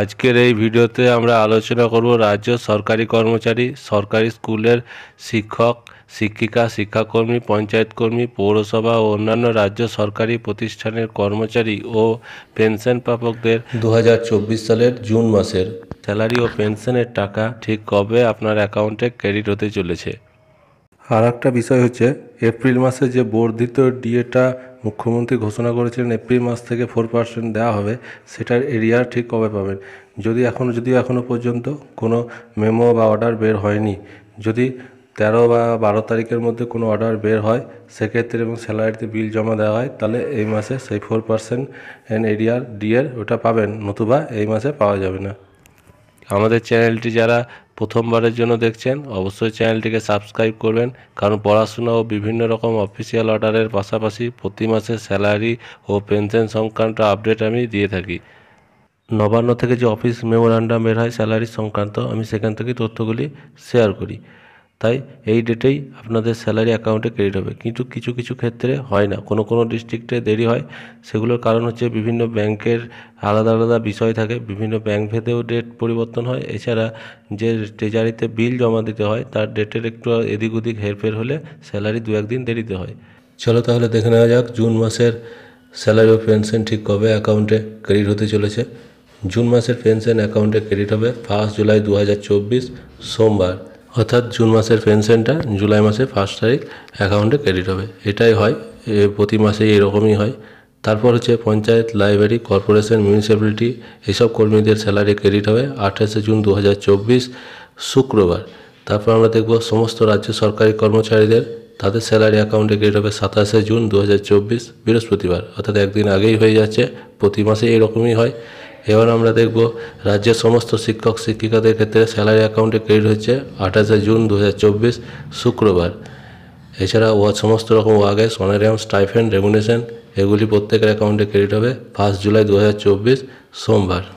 আজকের এই ভিডিওতে আমরা আলোচনা করব রাজ্য সরকারি কর্মচারী সরকারি স্কুলের শিক্ষক শিক্ষিকা শিক্ষাকর্মী পঞ্চায়েত কর্মী পৌরসভা ও অন্যান্য রাজ্য সরকারি প্রতিষ্ঠানের কর্মচারী ও পেনশন প্রাপকদের দু সালের জুন মাসের স্যালারি ও পেনশনের টাকা ঠিক কবে আপনার অ্যাকাউন্টে ক্রেডিট হতে চলেছে আর একটা বিষয় হচ্ছে এপ্রিল মাসে যে বর্ধিত ডিএটা মুখ্যমন্ত্রী ঘোষণা করেছিলেন এপ্রিল মাস থেকে ফোর পার্সেন্ট দেওয়া হবে সেটার এরিয়া ঠিক কবে পাবেন যদি এখনও যদিও এখনও পর্যন্ত কোনো মেমো বা অর্ডার বের হয়নি যদি তেরো বা বারো তারিখের মধ্যে কোনো অর্ডার বের হয় সেক্ষেত্রে এবং স্যালারিতে বিল জমা দেওয়া হয় তাহলে এই মাসে সেই ফোর পার্সেন্ট এরিয়ার ডিএর ওটা পাবেন নতুবা এই মাসে পাওয়া যাবে না আমাদের চ্যানেলটি যারা প্রথমবারের জন্য দেখছেন অবশ্যই চ্যানেলটিকে সাবস্ক্রাইব করবেন কারণ পড়াশোনা ও বিভিন্ন রকম অফিসিয়াল অর্ডারের পাশাপাশি প্রতি মাসে স্যালারি ও পেনশন সংক্রান্ত আপডেট আমি দিয়ে থাকি নবান্ন থেকে যে অফিস মেমোরান্ডাম বের হয় স্যালারি সংক্রান্ত আমি সেখান থেকে তথ্যগুলি শেয়ার করি তাই এই ডেটেই আপনাদের স্যালারি অ্যাকাউন্টে ক্রেডিট হবে কিন্তু কিছু কিছু ক্ষেত্রে হয় না কোনো কোনো ডিস্ট্রিক্টে দেরি হয় সেগুলোর কারণ হচ্ছে বিভিন্ন ব্যাংকের আলাদা আলাদা বিষয় থাকে বিভিন্ন ব্যাংক ভেদেও ডেট পরিবর্তন হয় এছাড়া যে ট্রেজারিতে বিল জমা দিতে হয় তার ডেটের একটু এদিক ওদিক হেরফের হলে স্যালারি দু একদিন দেরিতে হয় চলো তাহলে দেখে নেওয়া যাক জুন মাসের স্যালারি ও পেনশন ঠিক কবে অ্যাকাউন্টে ক্রেডিট হতে চলেছে জুন মাসের পেনশন অ্যাকাউন্টে ক্রেডিট হবে ফার্স্ট জুলাই দু সোমবার অর্থাৎ জুন মাসের পেনশনটা জুলাই মাসে ফার্স্ট তারিখ অ্যাকাউন্টে ক্রেডিট হবে এটাই হয় প্রতি মাসে এরকমই হয় তারপর হচ্ছে পঞ্চায়েত লাইব্রেরি কর্পোরেশন মিউনিসিপ্যালিটি এসব কর্মীদের স্যালারি ক্রেডিট হবে আঠাশে জুন দু শুক্রবার তারপর আমরা দেখব সমস্ত রাজ্য সরকারি কর্মচারীদের তাদের স্যালারি অ্যাকাউন্টে ক্রেডিট হবে সাতাশে জুন দু বৃহস্পতিবার অর্থাৎ একদিন আগেই হয়ে যাচ্ছে প্রতি মাসে এরকমই হয় এবার আমরা দেখব রাজ্যের সমস্ত শিক্ষক শিক্ষিকাদের ক্ষেত্রে স্যালারি অ্যাকাউন্টে ক্রেডিট হচ্ছে আঠাশে জুন দু শুক্রবার এছাড়া ওয়া সমস্ত রকম ওয়াগে সোনারিয়াম স্টাইফেন রেমুনেশন এগুলি প্রত্যেকের অ্যাকাউন্টে ক্রেডিট হবে ফার্স্ট জুলাই দু সোমবার